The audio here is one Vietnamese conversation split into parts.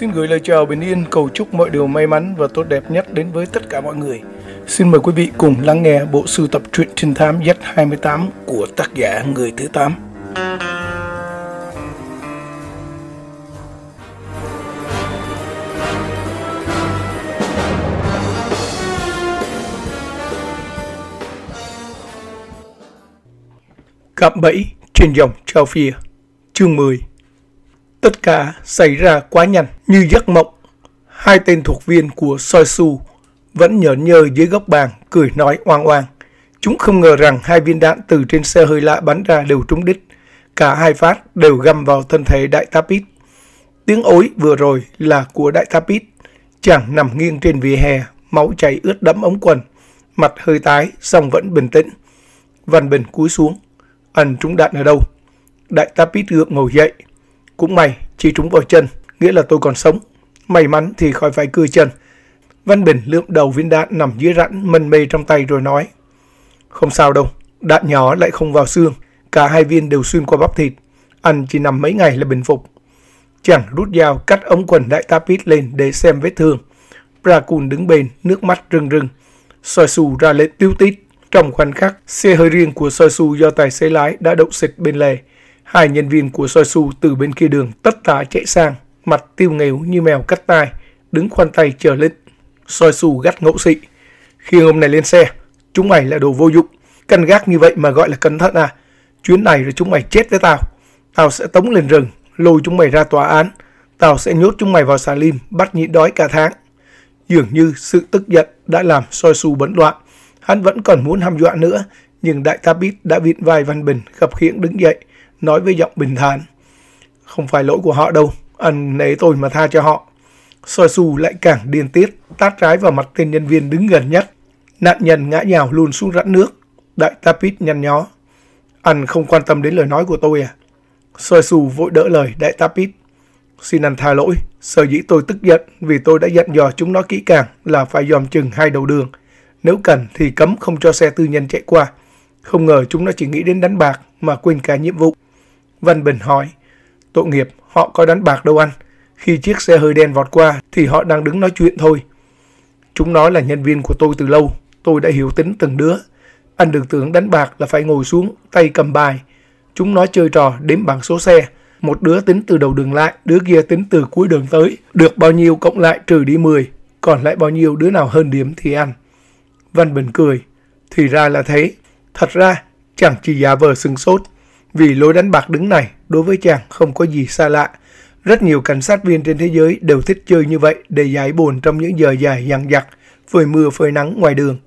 Xin gửi lời chào bình yên, cầu chúc mọi điều may mắn và tốt đẹp nhất đến với tất cả mọi người. Xin mời quý vị cùng lắng nghe bộ sưu tập truyện trinh thám Z28 của tác giả Người Thứ Tám. Cạm bẫy trên dòng Trao Phia Chương 10 Tất cả xảy ra quá nhanh như giấc mộng. Hai tên thuộc viên của Soi Su vẫn nhở nhơ dưới góc bàn, cười nói oang oang. Chúng không ngờ rằng hai viên đạn từ trên xe hơi lạ bắn ra đều trúng đích. Cả hai phát đều găm vào thân thể đại tapit. Tiếng ối vừa rồi là của đại tapit. Chàng nằm nghiêng trên vỉa hè, máu chảy ướt đẫm ống quần. Mặt hơi tái, song vẫn bình tĩnh. Văn Bình cúi xuống. Ẩn trúng đạn ở đâu? Đại tapit gượng ngồi dậy, cũng may, chỉ trúng vào chân, nghĩa là tôi còn sống. May mắn thì khỏi phải cưa chân. Văn Bình lượm đầu viên đạn nằm dưới rãnh mân mê trong tay rồi nói. Không sao đâu, đạn nhỏ lại không vào xương. Cả hai viên đều xuyên qua bắp thịt. Anh chỉ nằm mấy ngày là bình phục. Chàng rút dao cắt ống quần đại tá Pít lên để xem vết thương. Prakun đứng bên, nước mắt rưng rưng. Soi su ra lệnh tiêu tít. Trong khoảnh khắc, xe hơi riêng của Soi su do tài xế lái đã đậu xịt bên lề. Hai nhân viên của soi su từ bên kia đường tất tả chạy sang, mặt tiêu nghếu như mèo cắt tai, đứng khoan tay chờ lên. Soi su gắt ngẫu xị. Khi hôm này lên xe, chúng mày là đồ vô dụng. Căn gác như vậy mà gọi là cẩn thận à. Chuyến này rồi chúng mày chết với tao. Tao sẽ tống lên rừng, lôi chúng mày ra tòa án. Tao sẽ nhốt chúng mày vào xà lim, bắt nhịn đói cả tháng. Dường như sự tức giận đã làm soi su bấn loạn. Hắn vẫn còn muốn hăm dọa nữa, nhưng đại tá Bít đã vịn vai Văn Bình khập khiễng đứng dậy nói với giọng bình thản. Không phải lỗi của họ đâu, ân nấy tôi mà tha cho họ. Soi su lại càng điên tiết, tát trái vào mặt tên nhân viên đứng gần nhất. Nạn nhân ngã nhào lùn xuống rãn nước. Đại Tapit nhăn nhó. Ăn không quan tâm đến lời nói của tôi à? Soi su vội đỡ lời đại Tapit. Xin ăn tha lỗi, sở dĩ tôi tức giận vì tôi đã dặn dò chúng nó kỹ càng là phải dòm chừng hai đầu đường. Nếu cần thì cấm không cho xe tư nhân chạy qua. Không ngờ chúng nó chỉ nghĩ đến đánh bạc mà quên cả nhiệm vụ. Vân Bình hỏi, tội nghiệp, họ có đánh bạc đâu anh. Khi chiếc xe hơi đen vọt qua thì họ đang đứng nói chuyện thôi. Chúng nói là nhân viên của tôi từ lâu, tôi đã hiểu tính từng đứa. Anh đừng tưởng đánh bạc là phải ngồi xuống, tay cầm bài. Chúng nói chơi trò đếm bảng số xe. Một đứa tính từ đầu đường lại, đứa kia tính từ cuối đường tới. Được bao nhiêu cộng lại trừ đi 10, còn lại bao nhiêu đứa nào hơn điểm thì ăn. Văn Bình cười. Thì ra là thế. Thật ra, chẳng chỉ giả vờ sừng sốt. Vì lối đánh bạc đứng này, đối với chàng không có gì xa lạ. Rất nhiều cảnh sát viên trên thế giới đều thích chơi như vậy để giải buồn trong những giờ dài dằng dặc, phơi mưa phơi nắng ngoài đường.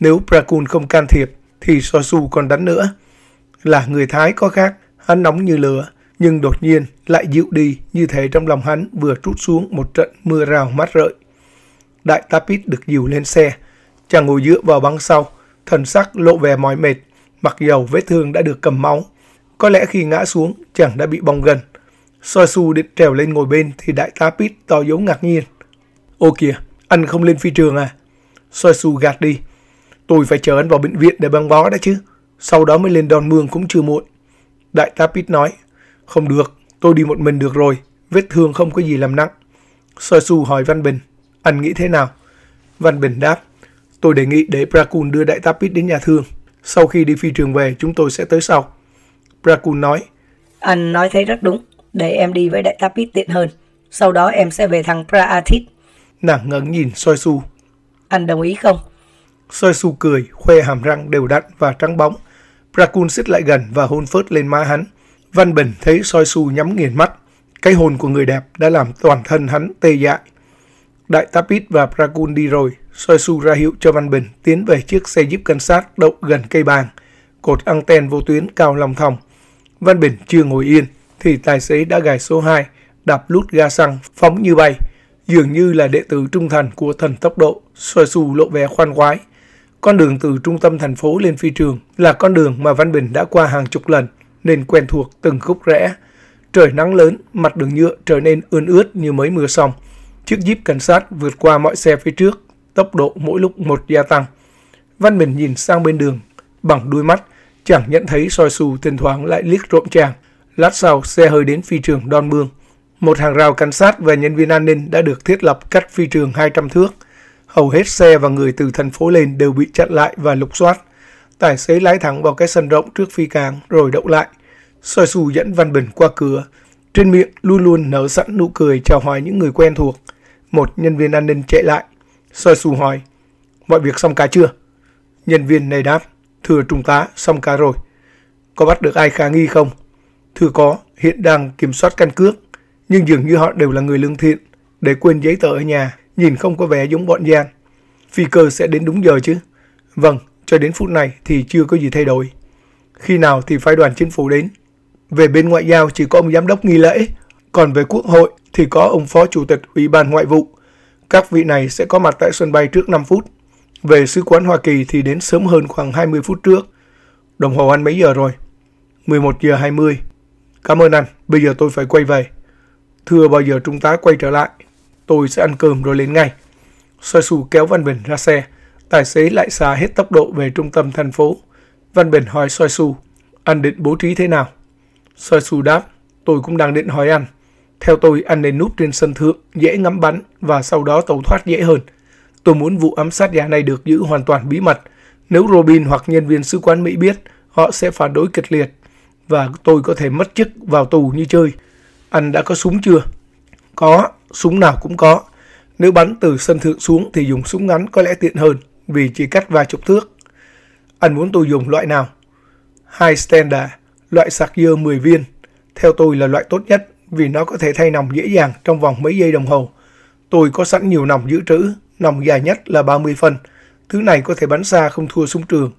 Nếu Prakun không can thiệp, thì Sosu còn đánh nữa. Là người Thái có khác, hắn nóng như lửa, nhưng đột nhiên lại dịu đi như thế trong lòng hắn vừa trút xuống một trận mưa rào mát rợi. Đại Tapit được dìu lên xe, chàng ngồi dựa vào băng sau, thần sắc lộ vẻ mỏi mệt, mặc dầu vết thương đã được cầm máu có lẽ khi ngã xuống, chàng đã bị bong gần. Soi su định trèo lên ngồi bên thì đại tá Pít to dấu ngạc nhiên. Ô kìa, anh không lên phi trường à? Soi su gạt đi. Tôi phải chờ anh vào bệnh viện để băng bó đã chứ. Sau đó mới lên đòn mương cũng chưa muộn. Đại tá Pít nói, không được, tôi đi một mình được rồi, vết thương không có gì làm nặng. Soi su hỏi Văn Bình, anh nghĩ thế nào? Văn Bình đáp, tôi đề nghị để Prakun đưa đại tá Pít đến nhà thương. Sau khi đi phi trường về, chúng tôi sẽ tới sau. Braku nói. Anh nói thấy rất đúng, để em đi với đại tá Pit tiện hơn. Sau đó em sẽ về thằng Praathit. Nàng ngẩn nhìn Soi Su. Anh đồng ý không? Soi Su cười, khoe hàm răng đều đặn và trắng bóng. Brakun xích lại gần và hôn phớt lên má hắn. Văn Bình thấy Soi Su nhắm nghiền mắt. Cái hồn của người đẹp đã làm toàn thân hắn tê dại. Đại tá Pit và Brakun đi rồi. Soi Su ra hiệu cho Văn Bình tiến về chiếc xe jeep cảnh sát đậu gần cây bàng. Cột anten vô tuyến cao lòng thòng. Văn Bình chưa ngồi yên thì tài xế đã gài số 2, đạp lút ga xăng, phóng như bay. Dường như là đệ tử trung thành của thần tốc độ, xoay xù lộ vẻ khoan khoái. Con đường từ trung tâm thành phố lên phi trường là con đường mà Văn Bình đã qua hàng chục lần nên quen thuộc từng khúc rẽ. Trời nắng lớn, mặt đường nhựa trở nên ươn ướt như mới mưa xong. Chiếc jeep cảnh sát vượt qua mọi xe phía trước, tốc độ mỗi lúc một gia tăng. Văn Bình nhìn sang bên đường bằng đôi mắt, Chẳng nhận thấy soi su tên thoáng lại liếc trộm chàng. Lát sau, xe hơi đến phi trường Don Bương. Một hàng rào cảnh sát và nhân viên an ninh đã được thiết lập cách phi trường 200 thước. Hầu hết xe và người từ thành phố lên đều bị chặn lại và lục soát. Tài xế lái thẳng vào cái sân rộng trước phi cảng rồi đậu lại. Soi su dẫn Văn Bình qua cửa. Trên miệng luôn luôn nở sẵn nụ cười chào hỏi những người quen thuộc. Một nhân viên an ninh chạy lại. Soi su hỏi, mọi việc xong cả chưa? Nhân viên này đáp, Thưa Trung tá, xong ca rồi. Có bắt được ai khả nghi không? Thưa có, hiện đang kiểm soát căn cước. Nhưng dường như họ đều là người lương thiện. Để quên giấy tờ ở nhà, nhìn không có vẻ giống bọn gian. Phi cơ sẽ đến đúng giờ chứ? Vâng, cho đến phút này thì chưa có gì thay đổi. Khi nào thì phái đoàn chính phủ đến? Về bên ngoại giao chỉ có ông giám đốc nghi lễ, còn về quốc hội thì có ông phó chủ tịch ủy ban ngoại vụ. Các vị này sẽ có mặt tại sân bay trước 5 phút. Về Sứ quán Hoa Kỳ thì đến sớm hơn khoảng 20 phút trước. Đồng hồ anh mấy giờ rồi? 11 giờ 20. Cảm ơn anh, bây giờ tôi phải quay về. Thưa bao giờ chúng ta quay trở lại? Tôi sẽ ăn cơm rồi lên ngay. Soi xù kéo Văn Bình ra xe. Tài xế lại xa hết tốc độ về trung tâm thành phố. Văn Bình hỏi Soi xù, anh định bố trí thế nào? Soi xù đáp, tôi cũng đang định hỏi anh. Theo tôi, anh nên núp trên sân thượng, dễ ngắm bắn và sau đó tẩu thoát dễ hơn. Tôi muốn vụ ám sát nhà này được giữ hoàn toàn bí mật. Nếu Robin hoặc nhân viên sứ quán Mỹ biết, họ sẽ phản đối kịch liệt và tôi có thể mất chức vào tù như chơi. Anh đã có súng chưa? Có, súng nào cũng có. Nếu bắn từ sân thượng xuống thì dùng súng ngắn có lẽ tiện hơn vì chỉ cắt vài chục thước. Anh muốn tôi dùng loại nào? Hai standard, loại sạc dơ 10 viên. Theo tôi là loại tốt nhất vì nó có thể thay nòng dễ dàng trong vòng mấy giây đồng hồ. Tôi có sẵn nhiều nòng dự trữ nòng dài nhất là 30 phân. Thứ này có thể bắn xa không thua súng trường.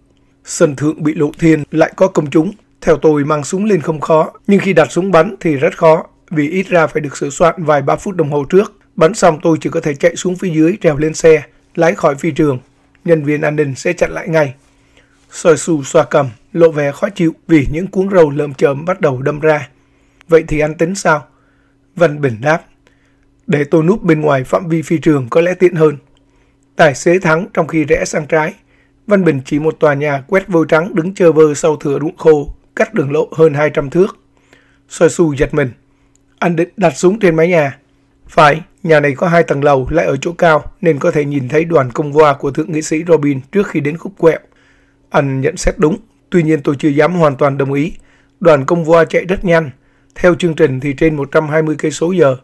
Sân thượng bị lộ thiên lại có công chúng. Theo tôi mang súng lên không khó, nhưng khi đặt súng bắn thì rất khó, vì ít ra phải được sửa soạn vài ba phút đồng hồ trước. Bắn xong tôi chỉ có thể chạy xuống phía dưới trèo lên xe, lái khỏi phi trường. Nhân viên an ninh sẽ chặn lại ngay. Soi su xoa cầm, lộ vẻ khó chịu vì những cuốn râu lợm chởm bắt đầu đâm ra. Vậy thì anh tính sao? vân Bình đáp. Để tôi núp bên ngoài phạm vi phi trường có lẽ tiện hơn. Tài xế thắng trong khi rẽ sang trái. Văn Bình chỉ một tòa nhà quét vôi trắng đứng chơ vơ sau thửa ruộng khô, cắt đường lộ hơn 200 thước. Soi su giật mình. Anh định đặt súng trên mái nhà. Phải, nhà này có hai tầng lầu lại ở chỗ cao nên có thể nhìn thấy đoàn công voa của thượng nghị sĩ Robin trước khi đến khúc quẹo. Anh nhận xét đúng, tuy nhiên tôi chưa dám hoàn toàn đồng ý. Đoàn công voa chạy rất nhanh, theo chương trình thì trên 120 cây số giờ,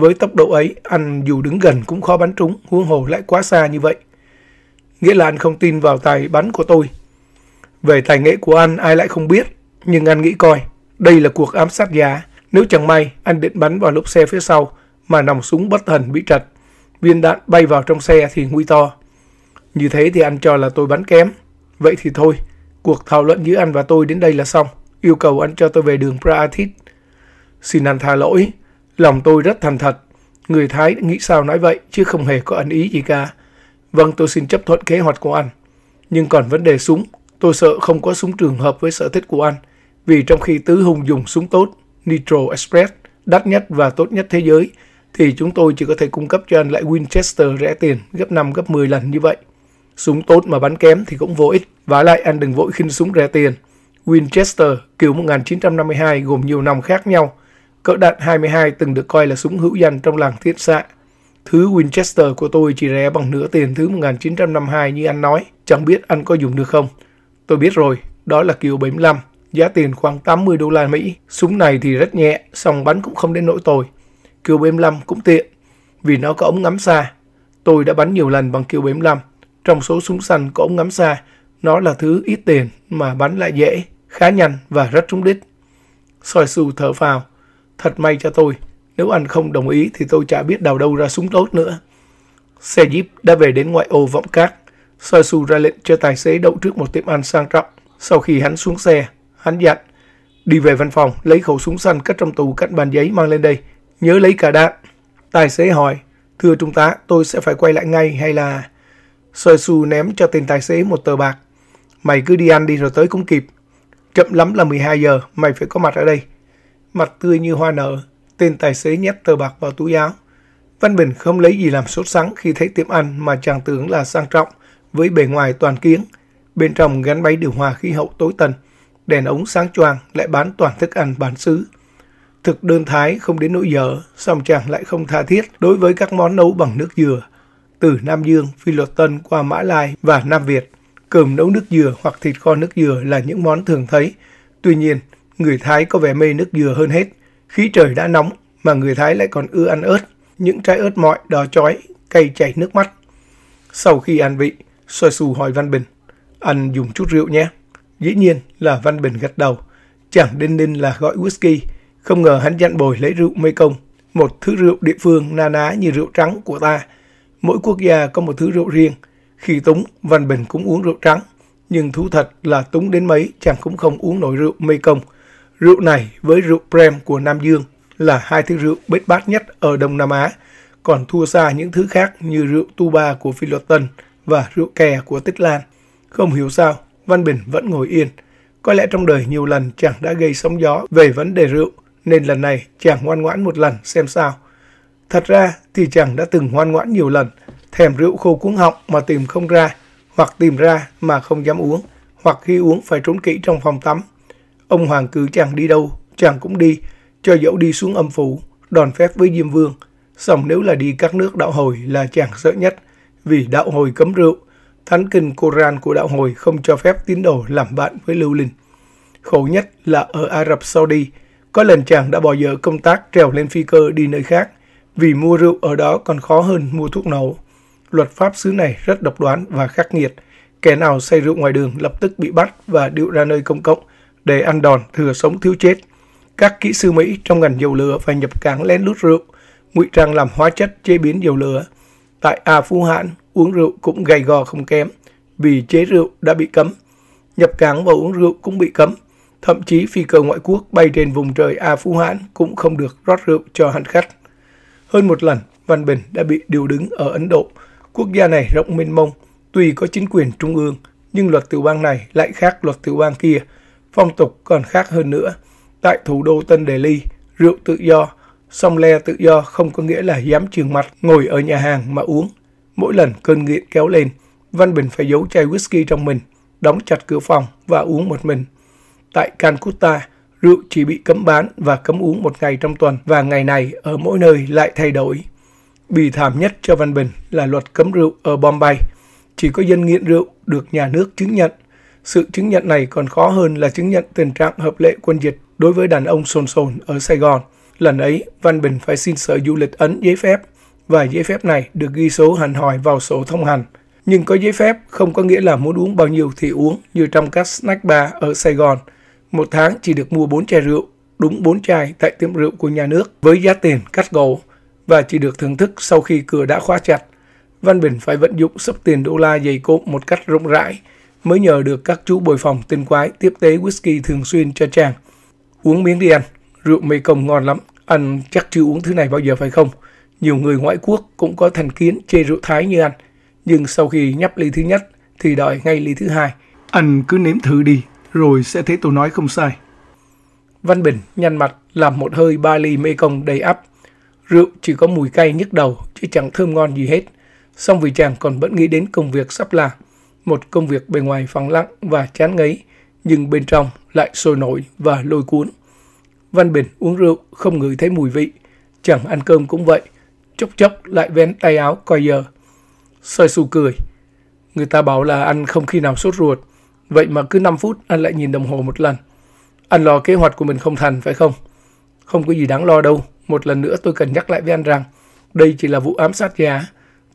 với tốc độ ấy, anh dù đứng gần cũng khó bắn trúng, huống hồ lại quá xa như vậy. Nghĩa là anh không tin vào tài bắn của tôi. Về tài nghệ của anh ai lại không biết, nhưng anh nghĩ coi, đây là cuộc ám sát giá. Nếu chẳng may, anh định bắn vào lốp xe phía sau, mà nòng súng bất thần bị trật. Viên đạn bay vào trong xe thì nguy to. Như thế thì anh cho là tôi bắn kém. Vậy thì thôi, cuộc thảo luận giữa anh và tôi đến đây là xong. Yêu cầu anh cho tôi về đường Praatit. Xin anh tha lỗi, Lòng tôi rất thành thật. Người Thái nghĩ sao nói vậy, chứ không hề có ẩn ý gì cả. Vâng, tôi xin chấp thuận kế hoạch của anh. Nhưng còn vấn đề súng, tôi sợ không có súng trường hợp với sở thích của anh. Vì trong khi Tứ Hùng dùng súng tốt, Nitro Express, đắt nhất và tốt nhất thế giới, thì chúng tôi chỉ có thể cung cấp cho anh lại Winchester rẻ tiền gấp 5 gấp 10 lần như vậy. Súng tốt mà bắn kém thì cũng vô ích, và lại anh đừng vội khinh súng rẻ tiền. Winchester kiểu 1952 gồm nhiều nòng khác nhau, Cỡ đạn 22 từng được coi là súng hữu danh trong làng thiết xạ. Thứ Winchester của tôi chỉ rẻ bằng nửa tiền thứ 1952 như anh nói, chẳng biết anh có dùng được không. Tôi biết rồi, đó là kiểu 75, giá tiền khoảng 80 đô la Mỹ. Súng này thì rất nhẹ, song bắn cũng không đến nỗi tồi. Kiểu 75 cũng tiện, vì nó có ống ngắm xa. Tôi đã bắn nhiều lần bằng kiểu 75. Trong số súng săn có ống ngắm xa, nó là thứ ít tiền mà bắn lại dễ, khá nhanh và rất trúng đích. Soi su thở vào Thật may cho tôi, nếu anh không đồng ý thì tôi chả biết đào đâu ra súng tốt nữa. Xe Jeep đã về đến ngoại ô vọng Cát. soi Soasu ra lệnh cho tài xế đậu trước một tiệm ăn sang trọng. Sau khi hắn xuống xe, hắn dặn, đi về văn phòng lấy khẩu súng săn cất trong tù cạnh bàn giấy mang lên đây, nhớ lấy cả đạn. Tài xế hỏi, thưa trung tá, tôi sẽ phải quay lại ngay hay là... soi Soasu ném cho tên tài xế một tờ bạc. Mày cứ đi ăn đi rồi tới cũng kịp. Chậm lắm là 12 giờ, mày phải có mặt ở đây mặt tươi như hoa nở, tên tài xế nhét tờ bạc vào túi áo. Văn Bình không lấy gì làm sốt sắng khi thấy tiệm ăn mà chàng tưởng là sang trọng, với bề ngoài toàn kiến, Bên trong gắn máy điều hòa khí hậu tối tần, đèn ống sáng choang lại bán toàn thức ăn bán xứ. Thực đơn thái không đến nỗi dở, song chàng lại không tha thiết đối với các món nấu bằng nước dừa. Từ Nam Dương, Phi Luật Tân qua Mã Lai và Nam Việt, cơm nấu nước dừa hoặc thịt kho nước dừa là những món thường thấy. Tuy nhiên, người Thái có vẻ mê nước dừa hơn hết. Khí trời đã nóng mà người Thái lại còn ưa ăn ớt, những trái ớt mọi đỏ chói, cay chảy nước mắt. Sau khi ăn vị, Soi Su hỏi Văn Bình, ăn dùng chút rượu nhé. Dĩ nhiên là Văn Bình gật đầu, chẳng đinh ninh là gọi whisky, không ngờ hắn dặn bồi lấy rượu mê công, một thứ rượu địa phương na ná như rượu trắng của ta. Mỗi quốc gia có một thứ rượu riêng, khi Túng, Văn Bình cũng uống rượu trắng, nhưng thú thật là Túng đến mấy chàng cũng không uống nổi rượu mê công Rượu này với rượu Prem của Nam Dương là hai thứ rượu bết bát nhất ở Đông Nam Á, còn thua xa những thứ khác như rượu Tuba của Phi và rượu kè của Tích Lan. Không hiểu sao, Văn Bình vẫn ngồi yên. Có lẽ trong đời nhiều lần chàng đã gây sóng gió về vấn đề rượu, nên lần này chàng ngoan ngoãn một lần xem sao. Thật ra thì chàng đã từng ngoan ngoãn nhiều lần, thèm rượu khô cuống họng mà tìm không ra, hoặc tìm ra mà không dám uống, hoặc khi uống phải trốn kỹ trong phòng tắm Ông Hoàng cử chàng đi đâu, chàng cũng đi, cho dẫu đi xuống âm phủ, đòn phép với Diêm Vương. Xong nếu là đi các nước đạo hồi là chàng sợ nhất, vì đạo hồi cấm rượu. Thánh kinh Koran của đạo hồi không cho phép tín đồ làm bạn với lưu linh. Khổ nhất là ở Ả Rập Saudi, có lần chàng đã bỏ dở công tác trèo lên phi cơ đi nơi khác, vì mua rượu ở đó còn khó hơn mua thuốc nổ. Luật pháp xứ này rất độc đoán và khắc nghiệt. Kẻ nào say rượu ngoài đường lập tức bị bắt và điệu ra nơi công cộng – để ăn đòn thừa sống thiếu chết. Các kỹ sư Mỹ trong ngành dầu lửa phải nhập cảng lén lút rượu, ngụy trang làm hóa chất chế biến dầu lửa. Tại A Phú Hãn, uống rượu cũng gầy gò không kém, vì chế rượu đã bị cấm. Nhập cảng và uống rượu cũng bị cấm. Thậm chí phi cơ ngoại quốc bay trên vùng trời A Phú Hãn cũng không được rót rượu cho hành khách. Hơn một lần, Văn Bình đã bị điều đứng ở Ấn Độ. Quốc gia này rộng mênh mông, tuy có chính quyền trung ương, nhưng luật tiểu bang này lại khác luật tiểu bang kia – Phong tục còn khác hơn nữa. Tại thủ đô Tân Đề Ly, rượu tự do, song le tự do không có nghĩa là dám trường mặt ngồi ở nhà hàng mà uống. Mỗi lần cơn nghiện kéo lên, Văn Bình phải giấu chai whisky trong mình, đóng chặt cửa phòng và uống một mình. Tại Calcutta, rượu chỉ bị cấm bán và cấm uống một ngày trong tuần và ngày này ở mỗi nơi lại thay đổi. Bì thảm nhất cho Văn Bình là luật cấm rượu ở Bombay. Chỉ có dân nghiện rượu được nhà nước chứng nhận sự chứng nhận này còn khó hơn là chứng nhận tình trạng hợp lệ quân dịch đối với đàn ông sồn sồn ở Sài Gòn. Lần ấy, Văn Bình phải xin Sở Du lịch Ấn giấy phép, và giấy phép này được ghi số hành hỏi vào sổ thông hành. Nhưng có giấy phép không có nghĩa là muốn uống bao nhiêu thì uống như trong các snack bar ở Sài Gòn. Một tháng chỉ được mua 4 chai rượu, đúng 4 chai tại tiệm rượu của nhà nước với giá tiền cắt gỗ và chỉ được thưởng thức sau khi cửa đã khóa chặt. Văn Bình phải vận dụng sấp tiền đô la dày cộm một cách rộng rãi, mới nhờ được các chú bồi phòng tinh quái tiếp tế whisky thường xuyên cho chàng. Uống miếng đi ăn rượu mê công ngon lắm, anh chắc chưa uống thứ này bao giờ phải không? Nhiều người ngoại quốc cũng có thành kiến chê rượu Thái như anh, nhưng sau khi nhấp ly thứ nhất thì đợi ngay ly thứ hai. Anh cứ nếm thử đi, rồi sẽ thấy tôi nói không sai. Văn Bình nhăn mặt làm một hơi ba ly mê công đầy ắp. Rượu chỉ có mùi cay nhức đầu chứ chẳng thơm ngon gì hết. Xong vì chàng còn vẫn nghĩ đến công việc sắp làm một công việc bề ngoài phẳng lặng và chán ngấy, nhưng bên trong lại sôi nổi và lôi cuốn. Văn Bình uống rượu không ngửi thấy mùi vị, chẳng ăn cơm cũng vậy, chốc chốc lại vén tay áo coi giờ. Soi su cười, người ta bảo là ăn không khi nào sốt ruột, vậy mà cứ 5 phút anh lại nhìn đồng hồ một lần. Anh lo kế hoạch của mình không thành phải không? Không có gì đáng lo đâu, một lần nữa tôi cần nhắc lại với anh rằng, đây chỉ là vụ ám sát giá,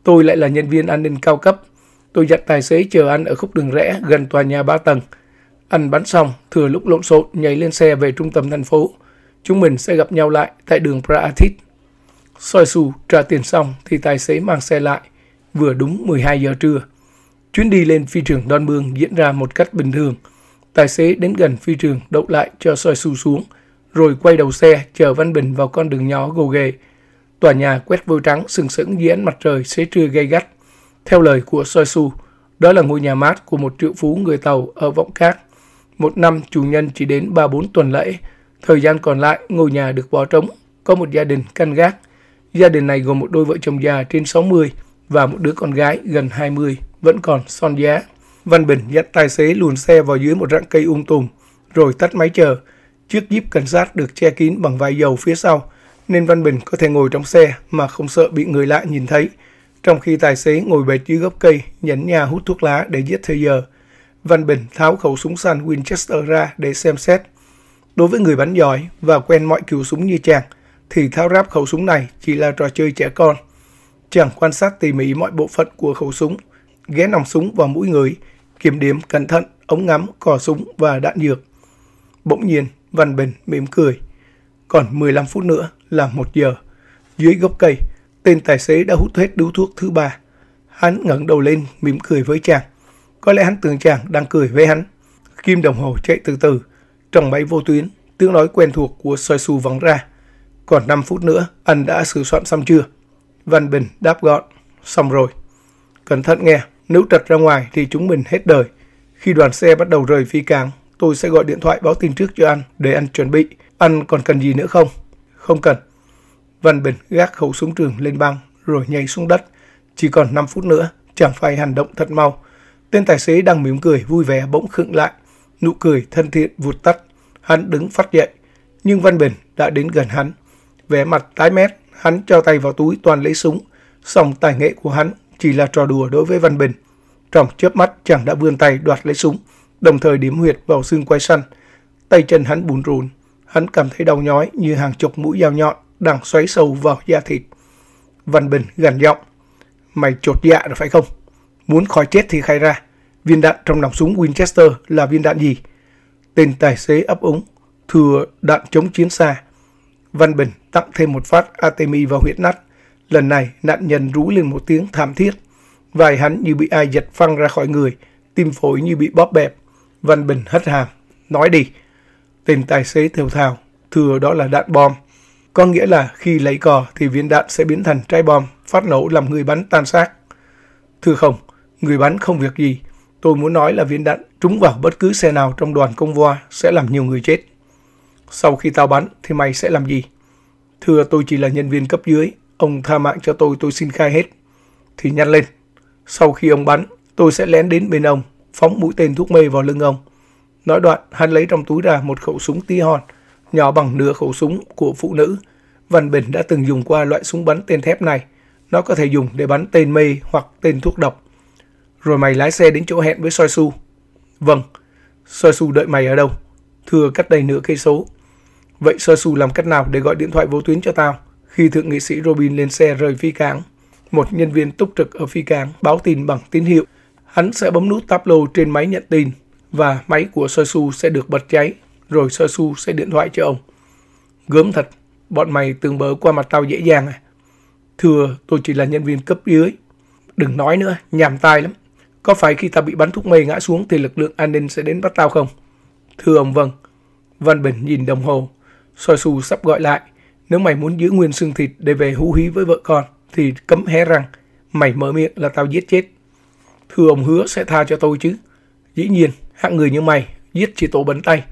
tôi lại là nhân viên an ninh cao cấp, Tôi dặn tài xế chờ anh ở khúc đường rẽ gần tòa nhà 3 tầng. Anh bắn xong, thừa lúc lộn xộn nhảy lên xe về trung tâm thành phố. Chúng mình sẽ gặp nhau lại tại đường Praatit. Soi su trả tiền xong thì tài xế mang xe lại, vừa đúng 12 giờ trưa. Chuyến đi lên phi trường Don Bương diễn ra một cách bình thường. Tài xế đến gần phi trường đậu lại cho soi su xuống, rồi quay đầu xe chờ Văn Bình vào con đường nhỏ gồ ghề. Tòa nhà quét vôi trắng sừng sững dưới ánh mặt trời xế trưa gay gắt. Theo lời của Soi Su, đó là ngôi nhà mát của một triệu phú người Tàu ở Vọng Cát. Một năm chủ nhân chỉ đến 3-4 tuần lễ, thời gian còn lại ngôi nhà được bỏ trống, có một gia đình căn gác. Gia đình này gồm một đôi vợ chồng già trên 60 và một đứa con gái gần 20 vẫn còn son giá. Văn Bình dắt tài xế luồn xe vào dưới một rặng cây um tùm, rồi tắt máy chờ. Chiếc jeep cảnh sát được che kín bằng vải dầu phía sau, nên Văn Bình có thể ngồi trong xe mà không sợ bị người lạ nhìn thấy trong khi tài xế ngồi bệt dưới gốc cây, nhẫn nhà hút thuốc lá để giết thời giờ. Văn Bình tháo khẩu súng săn Winchester ra để xem xét. Đối với người bắn giỏi và quen mọi kiểu súng như chàng, thì tháo ráp khẩu súng này chỉ là trò chơi trẻ con. Chàng quan sát tỉ mỉ mọi bộ phận của khẩu súng, ghé nòng súng vào mũi người, kiểm điểm cẩn thận ống ngắm, cò súng và đạn dược. Bỗng nhiên, Văn Bình mỉm cười. Còn 15 phút nữa là 1 giờ. Dưới gốc cây, Tên tài xế đã hút hết điếu thuốc thứ ba. Hắn ngẩng đầu lên, mỉm cười với chàng. Có lẽ hắn tưởng chàng đang cười với hắn. Kim đồng hồ chạy từ từ, trong máy vô tuyến, tiếng nói quen thuộc của soi su vắng ra. Còn 5 phút nữa, anh đã sửa soạn xong chưa? Văn Bình đáp gọn, xong rồi. Cẩn thận nghe, nếu trật ra ngoài thì chúng mình hết đời. Khi đoàn xe bắt đầu rời phi cảng, tôi sẽ gọi điện thoại báo tin trước cho anh để anh chuẩn bị. Anh còn cần gì nữa không? Không cần. Văn Bình gác khẩu súng trường lên băng rồi nhảy xuống đất. Chỉ còn 5 phút nữa, chẳng phải hành động thật mau. Tên tài xế đang mỉm cười vui vẻ bỗng khựng lại. Nụ cười thân thiện vụt tắt. Hắn đứng phát dậy. Nhưng Văn Bình đã đến gần hắn. Vẻ mặt tái mét, hắn cho tay vào túi toàn lấy súng. Song tài nghệ của hắn chỉ là trò đùa đối với Văn Bình. Trong chớp mắt chàng đã vươn tay đoạt lấy súng, đồng thời điểm huyệt vào xương quay săn. Tay chân hắn bùn rùn, hắn cảm thấy đau nhói như hàng chục mũi dao nhọn đang xoáy sâu vào da thịt. Văn Bình gần giọng. Mày chột dạ rồi phải không? Muốn khỏi chết thì khai ra. Viên đạn trong nòng súng Winchester là viên đạn gì? Tên tài xế ấp úng. Thừa đạn chống chiến xa. Văn Bình tặng thêm một phát Atemi vào huyệt nát. Lần này nạn nhân rú lên một tiếng thảm thiết. Vài hắn như bị ai giật phăng ra khỏi người. Tim phổi như bị bóp bẹp. Văn Bình hất hàm. Nói đi. Tên tài xế thều thào. Thừa đó là đạn bom. Có nghĩa là khi lấy cò thì viên đạn sẽ biến thành trái bom, phát nổ làm người bắn tan xác. Thưa không, người bắn không việc gì. Tôi muốn nói là viên đạn trúng vào bất cứ xe nào trong đoàn công voa sẽ làm nhiều người chết. Sau khi tao bắn thì mày sẽ làm gì? Thưa tôi chỉ là nhân viên cấp dưới, ông tha mạng cho tôi tôi xin khai hết. Thì nhăn lên. Sau khi ông bắn, tôi sẽ lén đến bên ông, phóng mũi tên thuốc mê vào lưng ông. Nói đoạn, hắn lấy trong túi ra một khẩu súng tí hòn nhỏ bằng nửa khẩu súng của phụ nữ. Văn Bình đã từng dùng qua loại súng bắn tên thép này. Nó có thể dùng để bắn tên mê hoặc tên thuốc độc. Rồi mày lái xe đến chỗ hẹn với Soi Su. Vâng, Soi Su đợi mày ở đâu? Thưa cách đây nửa cây số. Vậy Soi Su làm cách nào để gọi điện thoại vô tuyến cho tao? Khi thượng nghị sĩ Robin lên xe rời phi cảng, một nhân viên túc trực ở phi cảng báo tin bằng tín hiệu. Hắn sẽ bấm nút táp lô trên máy nhận tin và máy của Soi Su sẽ được bật cháy rồi sơ su sẽ điện thoại cho ông. Gớm thật, bọn mày từng bớ qua mặt tao dễ dàng à. Thưa, tôi chỉ là nhân viên cấp dưới. Đừng nói nữa, nhàm tai lắm. Có phải khi tao bị bắn thuốc mê ngã xuống thì lực lượng an ninh sẽ đến bắt tao không? Thưa ông vâng. Văn Bình nhìn đồng hồ. Soi su sắp gọi lại. Nếu mày muốn giữ nguyên xương thịt để về hú hí với vợ con thì cấm hé răng. Mày mở miệng là tao giết chết. Thưa ông hứa sẽ tha cho tôi chứ. Dĩ nhiên, hạng người như mày giết chỉ tổ bấn tay.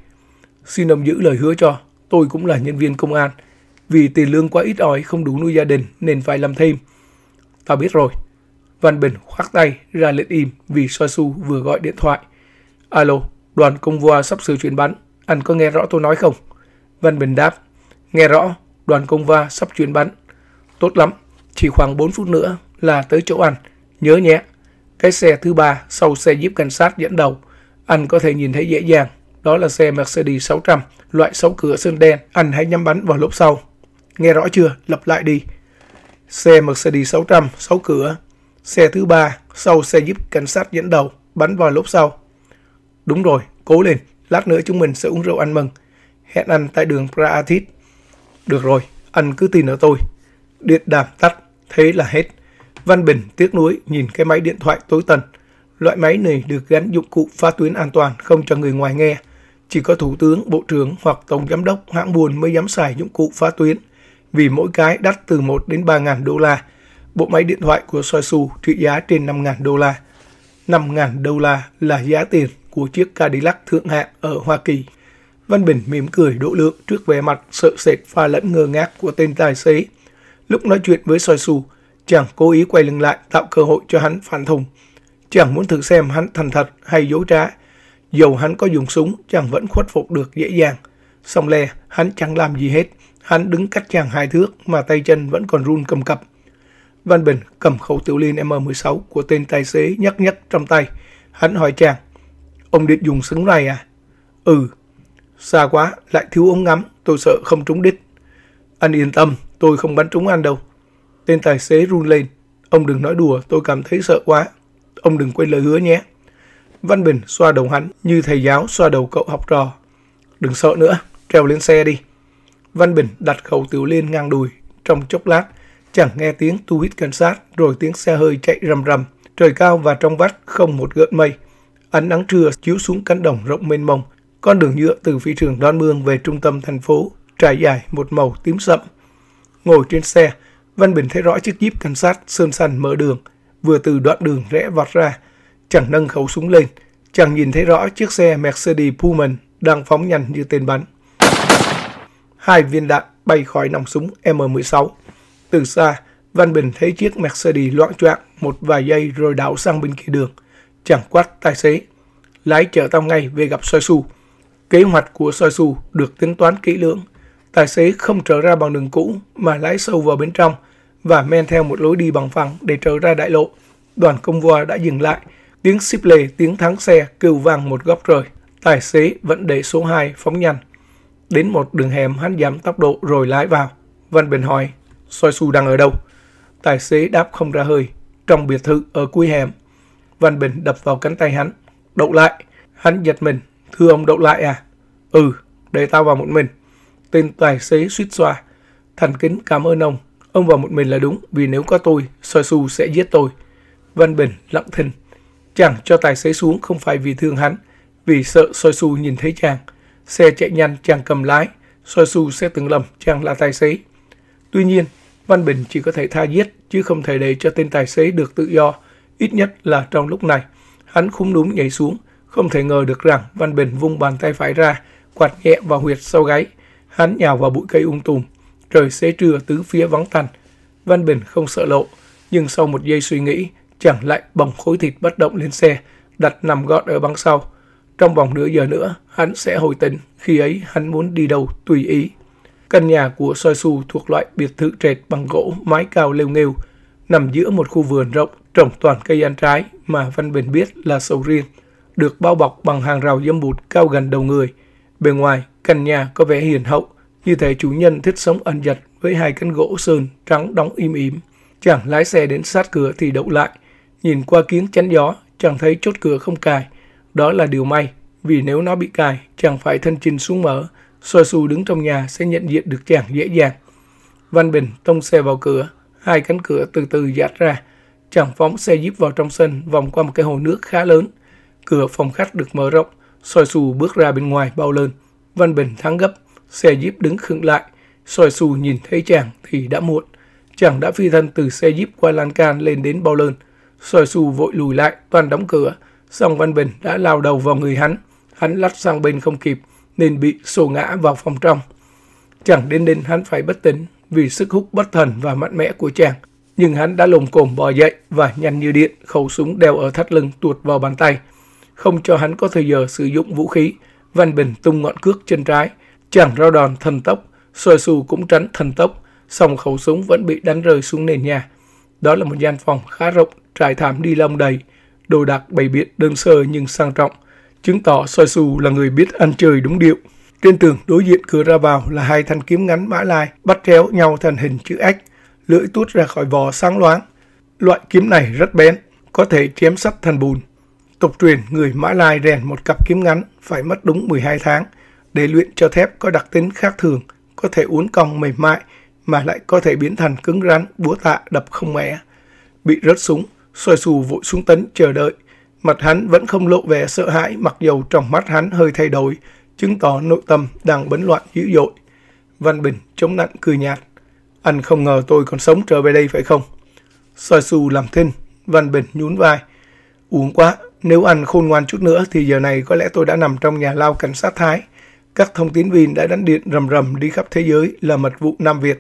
Xin ông giữ lời hứa cho, tôi cũng là nhân viên công an. Vì tiền lương quá ít ỏi không đủ nuôi gia đình nên phải làm thêm. Tao biết rồi. Văn Bình khoác tay ra lệnh im vì Soi Su vừa gọi điện thoại. Alo, đoàn công Vua sắp sửa chuyển bắn. Anh có nghe rõ tôi nói không? Văn Bình đáp. Nghe rõ, đoàn công Vua sắp chuyển bắn. Tốt lắm, chỉ khoảng 4 phút nữa là tới chỗ ăn. Nhớ nhé, cái xe thứ ba sau xe jeep cảnh sát dẫn đầu, anh có thể nhìn thấy dễ dàng đó là xe Mercedes 600, loại 6 cửa sơn đen, anh hãy nhắm bắn vào lốp sau. Nghe rõ chưa? Lặp lại đi. Xe Mercedes 600, 6 cửa. Xe thứ ba, sau xe giúp cảnh sát dẫn đầu, bắn vào lốp sau. Đúng rồi, cố lên, lát nữa chúng mình sẽ uống rượu ăn mừng. Hẹn anh tại đường Praathit. Được rồi, anh cứ tin ở tôi. Điện đàm tắt, thế là hết. Văn Bình tiếc nuối nhìn cái máy điện thoại tối tần. Loại máy này được gắn dụng cụ phá tuyến an toàn không cho người ngoài nghe. Chỉ có Thủ tướng, Bộ trưởng hoặc Tổng Giám đốc hãng buồn mới dám xài dụng cụ phá tuyến, vì mỗi cái đắt từ 1 đến 3 ngàn đô la. Bộ máy điện thoại của Soisu trị giá trên 5 ngàn đô la. 5 ngàn đô la là giá tiền của chiếc Cadillac thượng hạng ở Hoa Kỳ. Văn Bình mỉm cười độ lượng trước vẻ mặt sợ sệt pha lẫn ngơ ngác của tên tài xế. Lúc nói chuyện với Soisu, chẳng cố ý quay lưng lại tạo cơ hội cho hắn phản thùng. chẳng muốn thử xem hắn thành thật hay dối trá, Dầu hắn có dùng súng, chàng vẫn khuất phục được dễ dàng. Xong le, hắn chẳng làm gì hết. Hắn đứng cách chàng hai thước mà tay chân vẫn còn run cầm cập. Văn Bình cầm khẩu tiểu liên M16 của tên tài xế nhắc nhắc trong tay. Hắn hỏi chàng, ông định dùng súng này à? Ừ, xa quá, lại thiếu ống ngắm, tôi sợ không trúng đích. Anh yên tâm, tôi không bắn trúng anh đâu. Tên tài xế run lên, ông đừng nói đùa, tôi cảm thấy sợ quá. Ông đừng quên lời hứa nhé. Văn Bình xoa đầu hắn như thầy giáo xoa đầu cậu học trò. Đừng sợ nữa, trèo lên xe đi. Văn Bình đặt khẩu tiểu liên ngang đùi. Trong chốc lát, chẳng nghe tiếng tu hít cảnh sát rồi tiếng xe hơi chạy rầm rầm. Trời cao và trong vắt không một gợn mây. Ánh nắng trưa chiếu xuống cánh đồng rộng mênh mông. Con đường nhựa từ phi trường Don Mương về trung tâm thành phố trải dài một màu tím sậm. Ngồi trên xe, Văn Bình thấy rõ chiếc jeep cảnh sát sơn săn mở đường, vừa từ đoạn đường rẽ vọt ra, Chàng nâng khẩu súng lên, chàng nhìn thấy rõ chiếc xe Mercedes Pullman đang phóng nhanh như tên bắn. Hai viên đạn bay khỏi nòng súng M16. Từ xa, Văn Bình thấy chiếc Mercedes loạn choạng một vài giây rồi đảo sang bên kia đường. Chàng quát tài xế, lái chở tao ngay về gặp Soi Su. Kế hoạch của Soi Su được tính toán kỹ lưỡng. Tài xế không trở ra bằng đường cũ mà lái sâu vào bên trong và men theo một lối đi bằng phẳng để trở ra đại lộ. Đoàn công vua đã dừng lại Tiếng xíp lê, tiếng thắng xe kêu vang một góc rồi. Tài xế vẫn để số 2 phóng nhanh. Đến một đường hẻm hắn giảm tốc độ rồi lái vào. Văn Bình hỏi, Soi Su đang ở đâu? Tài xế đáp không ra hơi, trong biệt thự ở cuối hẻm. Văn Bình đập vào cánh tay hắn, đậu lại. Hắn giật mình, thưa ông đậu lại à? Ừ, để tao vào một mình. Tên tài xế suýt xoa. Thành kính cảm ơn ông, ông vào một mình là đúng vì nếu có tôi, Soi Su sẽ giết tôi. Văn Bình lặng thinh. Chàng cho tài xế xuống không phải vì thương hắn, vì sợ Soi Su nhìn thấy chàng. Xe chạy nhanh, chàng cầm lái. Soi Su sẽ tưởng lầm chàng là tài xế. Tuy nhiên, Văn Bình chỉ có thể tha giết, chứ không thể để cho tên tài xế được tự do, ít nhất là trong lúc này. Hắn khúng đúng nhảy xuống, không thể ngờ được rằng Văn Bình vung bàn tay phải ra, quạt nhẹ vào huyệt sau gáy. Hắn nhào vào bụi cây ung um tùm. Trời xế trưa tứ phía vắng tanh. Văn Bình không sợ lộ, nhưng sau một giây suy nghĩ, chàng lại bồng khối thịt bất động lên xe, đặt nằm gọn ở băng sau. Trong vòng nửa giờ nữa, hắn sẽ hồi tỉnh, khi ấy hắn muốn đi đâu tùy ý. Căn nhà của Soi Su thuộc loại biệt thự trệt bằng gỗ, mái cao lêu nghêu, nằm giữa một khu vườn rộng trồng toàn cây ăn trái mà Văn Bình biết là sầu riêng, được bao bọc bằng hàng rào dâm bụt cao gần đầu người. Bề ngoài, căn nhà có vẻ hiền hậu, như thể chủ nhân thích sống ẩn dật với hai căn gỗ sơn trắng đóng im ỉm. Chàng lái xe đến sát cửa thì đậu lại, Nhìn qua kiếng chắn gió, chàng thấy chốt cửa không cài. Đó là điều may, vì nếu nó bị cài, chàng phải thân trình xuống mở. Xoa xu đứng trong nhà sẽ nhận diện được chàng dễ dàng. Văn Bình tông xe vào cửa, hai cánh cửa từ từ dạt ra. Chàng phóng xe jeep vào trong sân, vòng qua một cái hồ nước khá lớn. Cửa phòng khách được mở rộng, Soi Su bước ra bên ngoài bao lơn. Văn Bình thắng gấp, xe jeep đứng khựng lại. Soi Su nhìn thấy chàng thì đã muộn. Chàng đã phi thân từ xe jeep qua lan can lên đến bao lơn. Soi sù vội lùi lại, toàn đóng cửa. Song Văn Bình đã lao đầu vào người hắn. Hắn lách sang bên không kịp, nên bị sổ ngã vào phòng trong. Chẳng đến đến hắn phải bất tỉnh vì sức hút bất thần và mạnh mẽ của chàng. Nhưng hắn đã lồm cồm bò dậy và nhanh như điện, khẩu súng đeo ở thắt lưng tuột vào bàn tay. Không cho hắn có thời giờ sử dụng vũ khí, Văn Bình tung ngọn cước chân trái. Chàng rao đòn thần tốc, Soi sù cũng tránh thần tốc, song khẩu súng vẫn bị đánh rơi xuống nền nhà. Đó là một gian phòng khá rộng, trải thảm ni lông đầy, đồ đạc bày biện đơn sơ nhưng sang trọng, chứng tỏ Soi Su là người biết ăn chơi đúng điệu. Trên tường đối diện cửa ra vào là hai thanh kiếm ngắn mã lai bắt chéo nhau thành hình chữ X, lưỡi tuốt ra khỏi vỏ sáng loáng. Loại kiếm này rất bén, có thể chém sắt thành bùn. Tục truyền người Mã Lai rèn một cặp kiếm ngắn phải mất đúng 12 tháng để luyện cho thép có đặc tính khác thường, có thể uốn cong mềm mại mà lại có thể biến thành cứng rắn, búa tạ đập không mẻ. Bị rớt súng, soi xù vội xuống tấn chờ đợi. Mặt hắn vẫn không lộ vẻ sợ hãi mặc dầu trong mắt hắn hơi thay đổi, chứng tỏ nội tâm đang bấn loạn dữ dội. Văn Bình chống nặng cười nhạt. Anh không ngờ tôi còn sống trở về đây phải không? Soi xù làm thinh, Văn Bình nhún vai. Uống quá, nếu anh khôn ngoan chút nữa thì giờ này có lẽ tôi đã nằm trong nhà lao cảnh sát Thái. Các thông tin viên đã đánh điện rầm rầm đi khắp thế giới là mật vụ Nam Việt,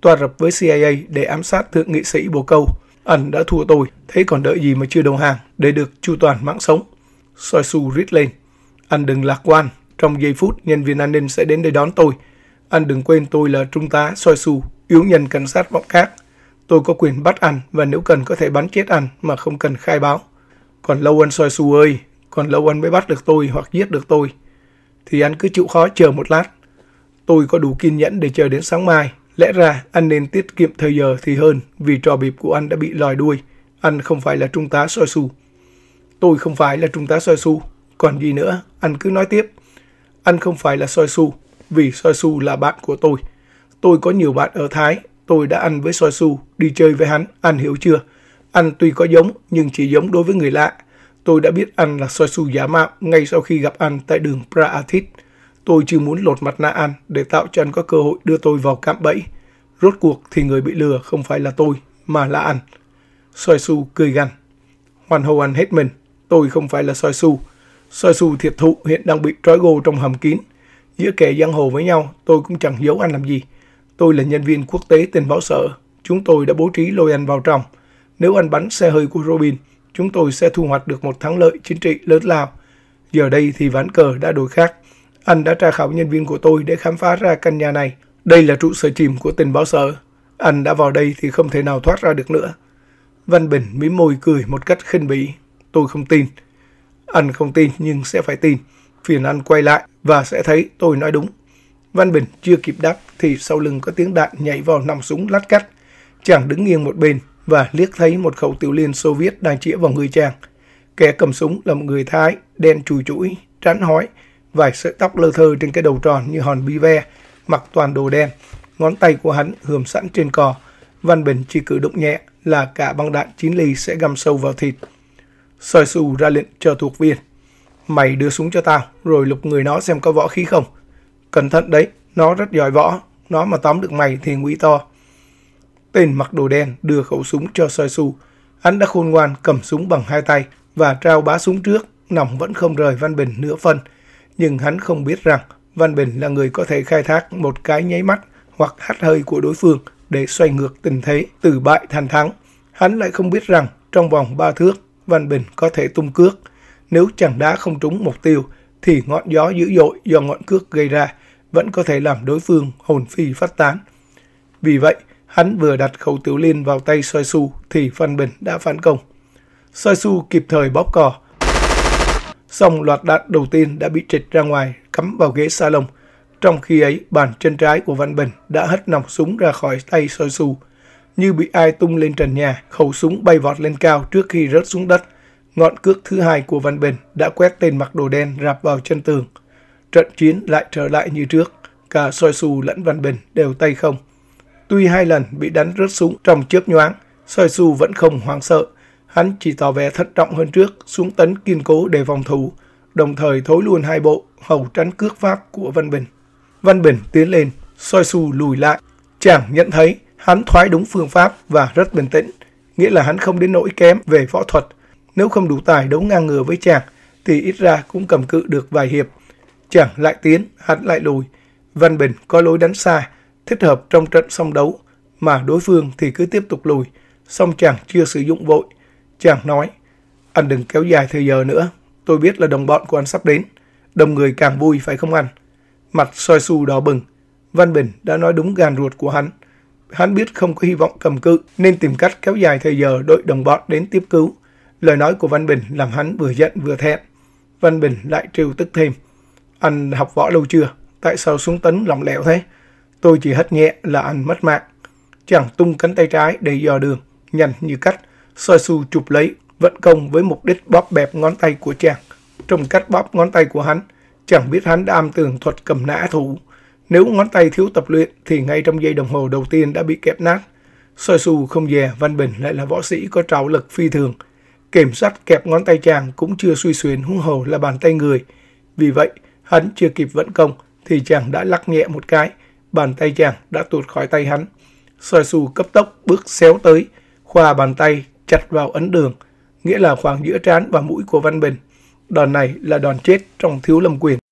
toa rập với CIA để ám sát thượng nghị sĩ Bồ Câu. Ảnh đã thua tôi, thế còn đợi gì mà chưa đầu hàng để được chu toàn mạng sống. Soi su rít lên. Anh đừng lạc quan, trong giây phút nhân viên an ninh sẽ đến để đón tôi. Anh đừng quên tôi là trung tá Soi su, yếu nhân cảnh sát vọng khác. Tôi có quyền bắt anh và nếu cần có thể bắn chết anh mà không cần khai báo. Còn lâu anh Soi su ơi, còn lâu anh mới bắt được tôi hoặc giết được tôi thì anh cứ chịu khó chờ một lát. Tôi có đủ kiên nhẫn để chờ đến sáng mai. Lẽ ra anh nên tiết kiệm thời giờ thì hơn vì trò bịp của anh đã bị lòi đuôi. Anh không phải là trung tá soi su. Tôi không phải là trung tá soi su. Còn gì nữa, anh cứ nói tiếp. Anh không phải là soi su vì soi su là bạn của tôi. Tôi có nhiều bạn ở Thái. Tôi đã ăn với soi su, đi chơi với hắn. Anh hiểu chưa? Anh tuy có giống nhưng chỉ giống đối với người lạ Tôi đã biết ăn là soi su giả mạo ngay sau khi gặp ăn tại đường Praathit. Tôi chưa muốn lột mặt nạ ăn để tạo cho ăn có cơ hội đưa tôi vào cạm bẫy. Rốt cuộc thì người bị lừa không phải là tôi, mà là ăn. Soi su cười gằn. Hoàn hầu ăn hết mình. Tôi không phải là soi su. Soi su thiệt thụ hiện đang bị trói gô trong hầm kín. Giữa kẻ giang hồ với nhau, tôi cũng chẳng giấu anh làm gì. Tôi là nhân viên quốc tế tên báo sở. Chúng tôi đã bố trí lôi anh vào trong. Nếu anh bắn xe hơi của Robin, chúng tôi sẽ thu hoạch được một thắng lợi chính trị lớn lao. Giờ đây thì ván cờ đã đổi khác. Anh đã tra khảo nhân viên của tôi để khám phá ra căn nhà này. Đây là trụ sở chìm của tình báo sở. Anh đã vào đây thì không thể nào thoát ra được nữa. Văn Bình mím môi cười một cách khinh bỉ. Tôi không tin. Anh không tin nhưng sẽ phải tin. Phiền anh quay lại và sẽ thấy tôi nói đúng. Văn Bình chưa kịp đáp thì sau lưng có tiếng đạn nhảy vào nòng súng lát cắt. Chàng đứng nghiêng một bên, và liếc thấy một khẩu tiểu liên Xô Viết đang chĩa vào người chàng. Kẻ cầm súng là một người Thái, đen chùi chũi, rắn hói, vài sợi tóc lơ thơ trên cái đầu tròn như hòn bi ve, mặc toàn đồ đen. Ngón tay của hắn hườm sẵn trên cò. Văn Bình chỉ cử động nhẹ là cả băng đạn chín ly sẽ găm sâu vào thịt. Soi xù ra lệnh cho thuộc viên. Mày đưa súng cho tao, rồi lục người nó xem có võ khí không. Cẩn thận đấy, nó rất giỏi võ, nó mà tóm được mày thì nguy to tên mặc đồ đen đưa khẩu súng cho Soi Su. Hắn đã khôn ngoan cầm súng bằng hai tay và trao bá súng trước, nòng vẫn không rời Văn Bình nửa phân. Nhưng hắn không biết rằng Văn Bình là người có thể khai thác một cái nháy mắt hoặc hắt hơi của đối phương để xoay ngược tình thế từ bại thành thắng. Hắn lại không biết rằng trong vòng ba thước, Văn Bình có thể tung cước. Nếu chẳng đá không trúng mục tiêu, thì ngọn gió dữ dội do ngọn cước gây ra vẫn có thể làm đối phương hồn phi phát tán. Vì vậy, Hắn vừa đặt khẩu tiểu liên vào tay Soi Su thì Phan Bình đã phản công. Soi Su kịp thời bóp cò. Xong loạt đạn đầu tiên đã bị trịch ra ngoài, cắm vào ghế salon. Trong khi ấy, bàn chân trái của Văn Bình đã hất nòng súng ra khỏi tay Soi Su. Như bị ai tung lên trần nhà, khẩu súng bay vọt lên cao trước khi rớt xuống đất. Ngọn cước thứ hai của Văn Bình đã quét tên mặc đồ đen rạp vào chân tường. Trận chiến lại trở lại như trước, cả Soi Su lẫn Văn Bình đều tay không. Tuy hai lần bị đánh rớt súng trong chớp nhoáng, Soi Su vẫn không hoang sợ. Hắn chỉ tỏ vẻ thận trọng hơn trước, xuống tấn kiên cố để phòng thủ, đồng thời thối luôn hai bộ, hầu tránh cước pháp của Văn Bình. Văn Bình tiến lên, Soi Su lùi lại. Chàng nhận thấy hắn thoái đúng phương pháp và rất bình tĩnh, nghĩa là hắn không đến nỗi kém về võ thuật. Nếu không đủ tài đấu ngang ngừa với chàng, thì ít ra cũng cầm cự được vài hiệp. Chàng lại tiến, hắn lại lùi. Văn Bình có lối đánh sai, thích hợp trong trận song đấu mà đối phương thì cứ tiếp tục lùi, song chàng chưa sử dụng vội. Chàng nói, anh đừng kéo dài thời giờ nữa, tôi biết là đồng bọn của anh sắp đến, đông người càng vui phải không anh? Mặt soi su đỏ bừng, Văn Bình đã nói đúng gàn ruột của hắn. Hắn biết không có hy vọng cầm cự nên tìm cách kéo dài thời giờ đội đồng bọn đến tiếp cứu. Lời nói của Văn Bình làm hắn vừa giận vừa thẹn. Văn Bình lại trêu tức thêm. Anh học võ lâu chưa? Tại sao xuống tấn lỏng lẻo thế? Tôi chỉ hất nhẹ là anh mất mạng. Chàng tung cánh tay trái để dò đường, nhanh như cách. Soi su chụp lấy, vận công với mục đích bóp bẹp ngón tay của chàng. Trong cách bóp ngón tay của hắn, chẳng biết hắn đã am tường thuật cầm nã thủ. Nếu ngón tay thiếu tập luyện thì ngay trong giây đồng hồ đầu tiên đã bị kẹp nát. Soi su không dè, Văn Bình lại là võ sĩ có trào lực phi thường. Kiểm soát kẹp ngón tay chàng cũng chưa suy xuyến hung hầu là bàn tay người. Vì vậy, hắn chưa kịp vận công thì chàng đã lắc nhẹ một cái – bàn tay chàng đã tuột khỏi tay hắn. Soi su cấp tốc bước xéo tới, khoa bàn tay chặt vào ấn đường, nghĩa là khoảng giữa trán và mũi của Văn Bình. Đòn này là đòn chết trong thiếu lâm quyền.